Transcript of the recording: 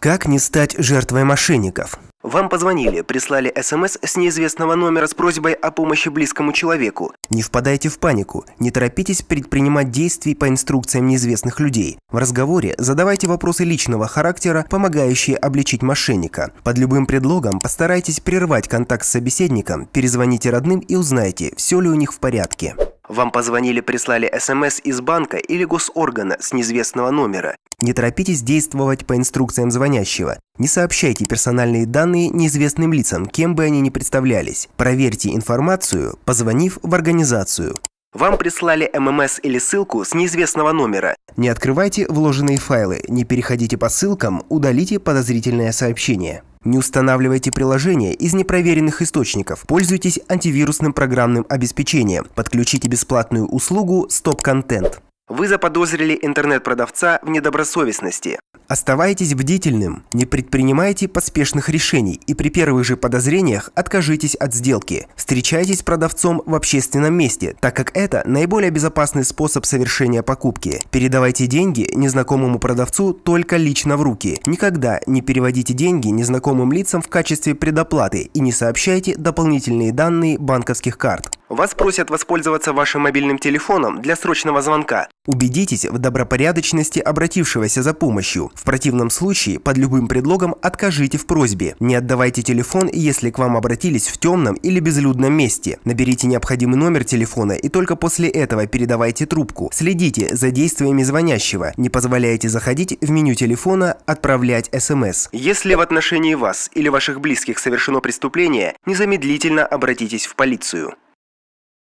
Как не стать жертвой мошенников? Вам позвонили, прислали СМС с неизвестного номера с просьбой о помощи близкому человеку. Не впадайте в панику, не торопитесь предпринимать действий по инструкциям неизвестных людей. В разговоре задавайте вопросы личного характера, помогающие обличить мошенника. Под любым предлогом постарайтесь прервать контакт с собеседником, перезвоните родным и узнайте, все ли у них в порядке. Вам позвонили, прислали СМС из банка или госоргана с неизвестного номера. Не торопитесь действовать по инструкциям звонящего. Не сообщайте персональные данные неизвестным лицам, кем бы они ни представлялись. Проверьте информацию, позвонив в организацию. Вам прислали ММС или ссылку с неизвестного номера. Не открывайте вложенные файлы, не переходите по ссылкам, удалите подозрительное сообщение. Не устанавливайте приложения из непроверенных источников. Пользуйтесь антивирусным программным обеспечением. Подключите бесплатную услугу «Стоп-контент». Вы заподозрили интернет-продавца в недобросовестности. Оставайтесь бдительным, не предпринимайте поспешных решений и при первых же подозрениях откажитесь от сделки. Встречайтесь с продавцом в общественном месте, так как это наиболее безопасный способ совершения покупки. Передавайте деньги незнакомому продавцу только лично в руки. Никогда не переводите деньги незнакомым лицам в качестве предоплаты и не сообщайте дополнительные данные банковских карт. Вас просят воспользоваться вашим мобильным телефоном для срочного звонка. Убедитесь в добропорядочности обратившегося за помощью. В противном случае, под любым предлогом откажите в просьбе. Не отдавайте телефон, если к вам обратились в темном или безлюдном месте. Наберите необходимый номер телефона и только после этого передавайте трубку. Следите за действиями звонящего. Не позволяйте заходить в меню телефона, отправлять смс. Если в отношении вас или ваших близких совершено преступление, незамедлительно обратитесь в полицию.